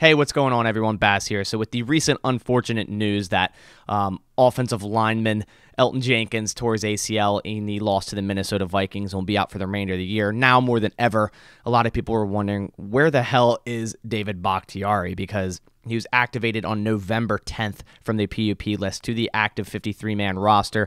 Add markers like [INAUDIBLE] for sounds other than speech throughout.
Hey, what's going on, everyone? Bass here. So, with the recent unfortunate news that um, offensive lineman Elton Jenkins tore his ACL in the loss to the Minnesota Vikings and will be out for the remainder of the year. Now more than ever, a lot of people are wondering where the hell is David Bakhtiari because he was activated on November 10th from the PUP list to the active 53 man roster.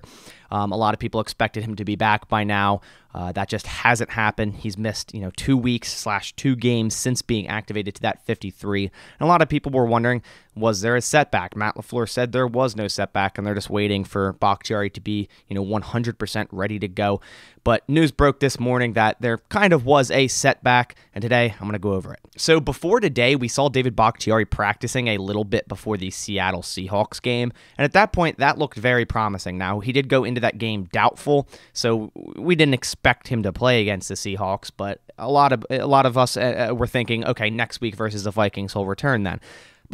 Um, a lot of people expected him to be back by now. Uh, that just hasn't happened. He's missed, you know, two weeks slash two games since being activated to that 53. And a lot of people were wondering, was there a setback? Matt LaFleur said there was no setback, and they're just waiting for Bakhtiari to be, you know, 100% ready to go. But news broke this morning that there kind of was a setback, and today I'm going to go over it. So before today, we saw David Bakhtiari practicing a little bit before the Seattle Seahawks game, and at that point, that looked very promising. Now, he did go into that game doubtful, so we didn't expect him to play against the Seahawks, but a lot of a lot of us uh, uh were thinking, okay, next week versus the Vikings, he'll return then.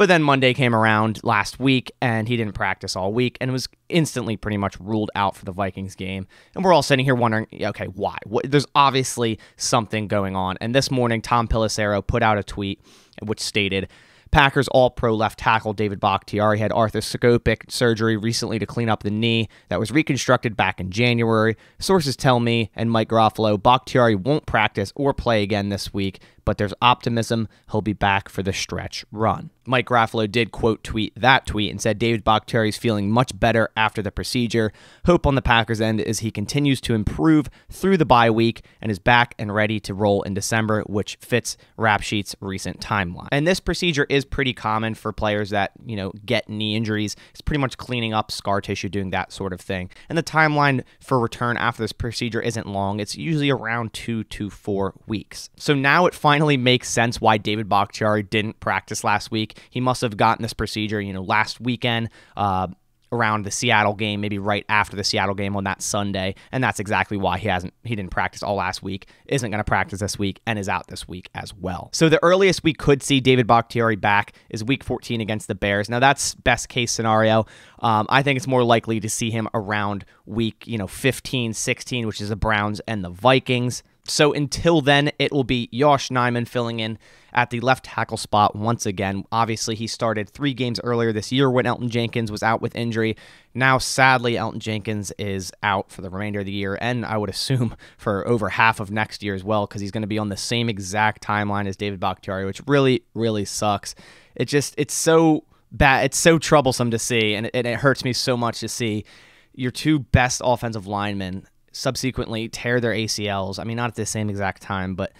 But then Monday came around last week and he didn't practice all week and was instantly pretty much ruled out for the Vikings game. And we're all sitting here wondering, okay, why? What, there's obviously something going on. And this morning, Tom Pelissero put out a tweet which stated, Packers All Pro left tackle David Bakhtiari had arthroscopic surgery recently to clean up the knee that was reconstructed back in January. Sources tell me and Mike Garofalo Bakhtiari won't practice or play again this week, but there's optimism he'll be back for the stretch run. Mike Raffalo did quote tweet that tweet and said David Bakhtiari's feeling much better after the procedure. Hope on the Packers end is he continues to improve through the bye week and is back and ready to roll in December, which fits Rap Sheet's recent timeline. And this procedure is pretty common for players that, you know, get knee injuries. It's pretty much cleaning up scar tissue, doing that sort of thing. And the timeline for return after this procedure isn't long. It's usually around two to four weeks. So now it finally finally makes sense why David Bakhtiari didn't practice last week. He must have gotten this procedure, you know, last weekend. Uh, around the Seattle game, maybe right after the Seattle game on that Sunday, and that's exactly why he hasn't he didn't practice all last week, isn't going to practice this week, and is out this week as well. So the earliest we could see David Bakhtiari back is Week 14 against the Bears. Now that's best case scenario. Um, I think it's more likely to see him around Week you know 15, 16, which is the Browns and the Vikings. So until then, it will be Josh Nyman filling in at the left tackle spot once again. Obviously, he started three games earlier this year when Elton Jenkins was out with injury. Now, sadly, Elton Jenkins is out for the remainder of the year, and I would assume [LAUGHS] for over half of next year as well, because he's going to be on the same exact timeline as David Bakhtiari, which really, really sucks. It just, it's so bad. It's so troublesome to see, and it, and it hurts me so much to see your two best offensive linemen subsequently tear their ACLs. I mean, not at the same exact time, but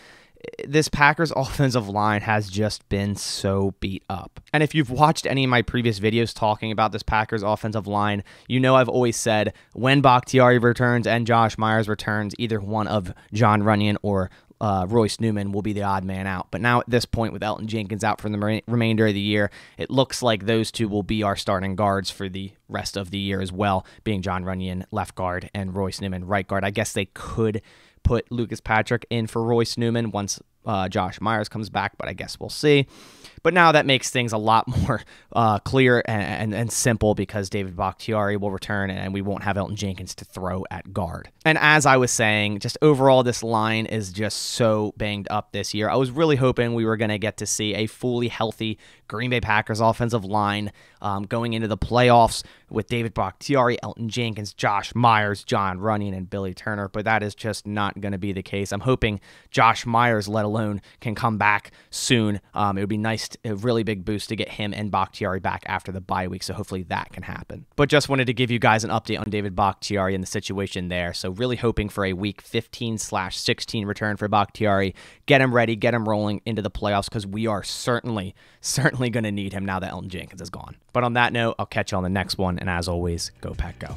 eh, this Packers [LAUGHS] offensive line has just been so beat up. And if you've watched any of my previous videos talking about this Packers offensive line, you know I've always said when Bakhtiari returns and Josh Myers returns, either one of John Runyon or uh, Royce Newman will be the odd man out. But now at this point, with Elton Jenkins out for the remainder of the year, it looks like those two will be our starting guards for the rest of the year as well, being John Runyon left guard and Royce Newman right guard. I guess they could put Lucas Patrick in for Royce Newman once uh, Josh Myers comes back, but I guess we'll see. But now that makes things a lot [LAUGHS] more uh, clear and, and, and, simple because David Bakhtiari will return and we won't have Elton Jenkins to throw at guard. And as I was saying, just overall, this line is just so banged up this year. I was really hoping we were going to get to see a fully healthy Green Bay Packers offensive line um, going into the playoffs with David Bakhtiari, Elton Jenkins, Josh Myers, John Running, and Billy Turner. But that is just not going to be the case. I'm hoping Josh Myers, let alone alone can come back soon. Um, it would be nice, to, a really big boost to get him and Bakhtiari back after the bye week. So hopefully that can happen. But just wanted to give you guys an update on David Bakhtiari and the situation there. So really hoping for a week 15 slash 16 return for Bakhtiari. Get him ready, get him rolling into the playoffs because we are certainly, [LAUGHS] certainly going to need him now that Elton Jenkins is gone. But on that note, I'll catch you on the next one. And as always, go Pack Go.